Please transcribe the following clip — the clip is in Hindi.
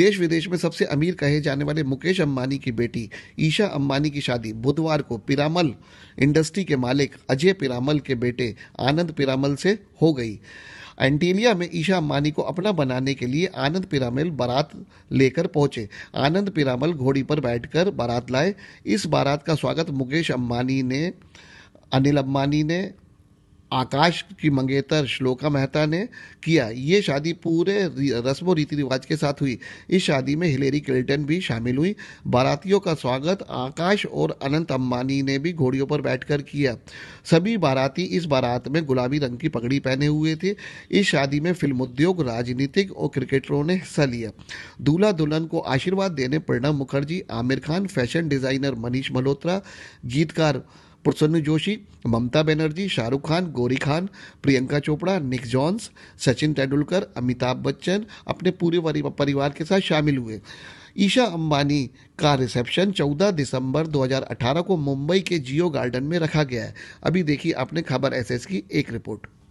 देश विदेश में सबसे अमीर कहे जाने वाले मुकेश अम्बानी की बेटी ईशा अम्बानी की शादी बुधवार को पिरामल इंडस्ट्री के मालिक अजय पिरामल के बेटे आनंद पिरामल से हो गई एंटीलिया में ईशा अम्बानी को अपना बनाने के लिए आनंद पिरामल बारात लेकर पहुंचे आनंद पिरामल घोड़ी पर बैठकर बारात लाए इस बारात का स्वागत मुकेश अम्बानी ने अनिल अम्बानी ने आकाश की मंगेतर श्लोका मेहता ने किया ये शादी पूरे रस्म रीति रिवाज के साथ हुई इस शादी में हिलेरी क्लिंटन भी शामिल हुई बारातियों का स्वागत आकाश और अनंत अम्बानी ने भी घोड़ियों पर बैठकर किया सभी बाराती इस बारात में गुलाबी रंग की पगड़ी पहने हुए थे इस शादी में फिल्म उद्योग राजनीतिक और क्रिकेटरों ने हिस्सा लिया दूल्हा दुल्हन को आशीर्वाद देने प्रणब मुखर्जी आमिर खान फैशन डिजाइनर मनीष मल्होत्रा गीतकार प्रसन्न जोशी ममता बनर्जी शाहरुख खान गौरी खान प्रियंका चोपड़ा निक जॉन्स सचिन तेंदुलकर अमिताभ बच्चन अपने पूरे परिवार के साथ शामिल हुए ईशा अंबानी का रिसेप्शन 14 दिसंबर 2018 को मुंबई के जियो गार्डन में रखा गया है अभी देखिए आपने खबर एसएस की एक रिपोर्ट